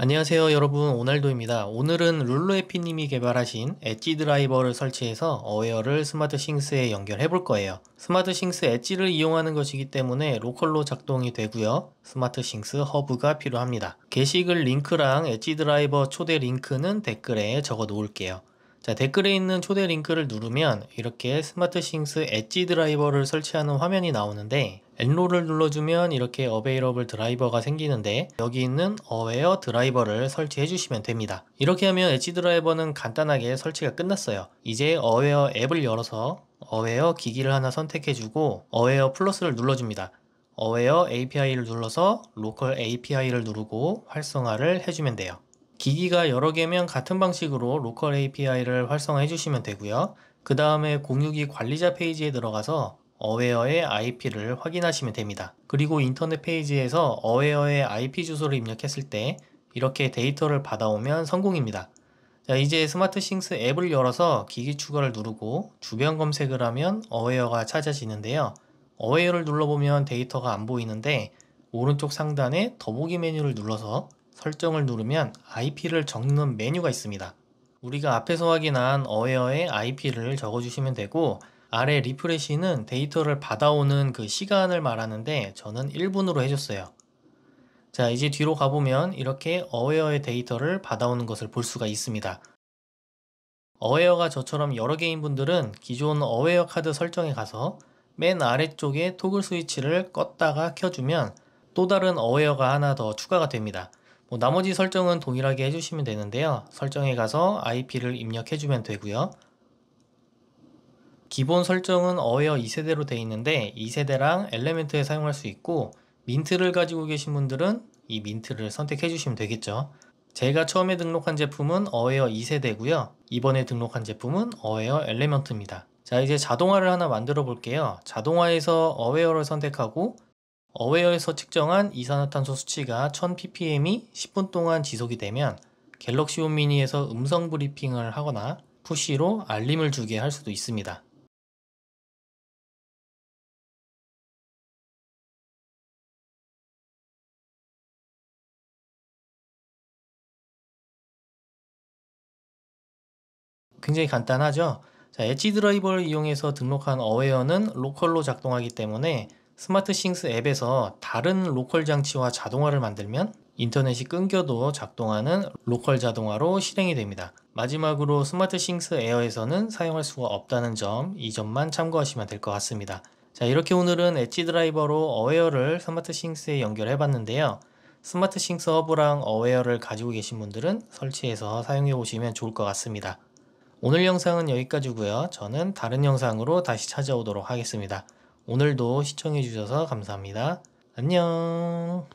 안녕하세요 여러분 오날도입니다. 오늘은 룰루에피님이 개발하신 엣지 드라이버를 설치해서 어웨어를 스마트싱스에 연결해 볼 거예요. 스마트싱스 엣지를 이용하는 것이기 때문에 로컬로 작동이 되고요. 스마트싱스 허브가 필요합니다. 게시글 링크랑 엣지 드라이버 초대 링크는 댓글에 적어 놓을게요. 자, 댓글에 있는 초대 링크를 누르면 이렇게 스마트싱스 엣지 드라이버를 설치하는 화면이 나오는데 엔로를 눌러주면 이렇게 어베이러블 드라이버가 생기는데 여기 있는 어웨어 드라이버를 설치해 주시면 됩니다. 이렇게 하면 엣지 드라이버는 간단하게 설치가 끝났어요. 이제 어웨어 앱을 열어서 어웨어 기기를 하나 선택해주고 어웨어 플러스를 눌러줍니다. 어웨어 API를 눌러서 로컬 API를 누르고 활성화를 해주면 돼요. 기기가 여러 개면 같은 방식으로 로컬 API를 활성화해 주시면 되고요. 그 다음에 공유기 관리자 페이지에 들어가서 어웨어의 IP를 확인하시면 됩니다. 그리고 인터넷 페이지에서 어웨어의 IP 주소를 입력했을 때 이렇게 데이터를 받아오면 성공입니다. 자, 이제 스마트싱스 앱을 열어서 기기 추가를 누르고 주변 검색을 하면 어웨어가 찾아지는데요. 어웨어를 눌러보면 데이터가 안 보이는데 오른쪽 상단에 더보기 메뉴를 눌러서 설정을 누르면 IP를 적는 메뉴가 있습니다. 우리가 앞에서 확인한 어웨어의 IP를 적어주시면 되고 아래 리프레시는 데이터를 받아오는 그 시간을 말하는데 저는 1분으로 해줬어요. 자 이제 뒤로 가보면 이렇게 어웨어의 데이터를 받아오는 것을 볼 수가 있습니다. 어웨어가 저처럼 여러 개인 분들은 기존 어웨어 카드 설정에 가서 맨 아래쪽에 토글 스위치를 껐다가 켜주면 또 다른 어웨어가 하나 더 추가가 됩니다. 뭐 나머지 설정은 동일하게 해주시면 되는데요. 설정에 가서 IP를 입력해주면 되고요. 기본 설정은 어웨어 2세대로 되어 있는데 2세대랑 엘레멘트에 사용할 수 있고 민트를 가지고 계신 분들은 이 민트를 선택해 주시면 되겠죠. 제가 처음에 등록한 제품은 어웨어 2세대고요. 이번에 등록한 제품은 어웨어 엘레먼트입니다. 자 이제 자동화를 하나 만들어 볼게요. 자동화에서 어웨어를 선택하고 어웨어에서 측정한 이산화탄소 수치가 1000ppm이 10분 동안 지속이 되면 갤럭시 온 미니에서 음성 브리핑을 하거나 푸시로 알림을 주게 할 수도 있습니다. 굉장히 간단하죠? 자, 엣지 드라이버를 이용해서 등록한 어웨어는 로컬로 작동하기 때문에 스마트싱스 앱에서 다른 로컬 장치와 자동화를 만들면 인터넷이 끊겨도 작동하는 로컬 자동화로 실행이 됩니다. 마지막으로 스마트싱스 에어에서는 사용할 수가 없다는 점, 이 점만 참고하시면 될 것 같습니다. 자 이렇게 오늘은 엣지 드라이버로 어웨어를 스마트싱스에 연결해 봤는데요. 스마트싱스 허브랑 어웨어를 가지고 계신 분들은 설치해서 사용해 보시면 좋을 것 같습니다. 오늘 영상은 여기까지고요. 저는 다른 영상으로 다시 찾아오도록 하겠습니다. 오늘도 시청해주셔서 감사합니다. 안녕!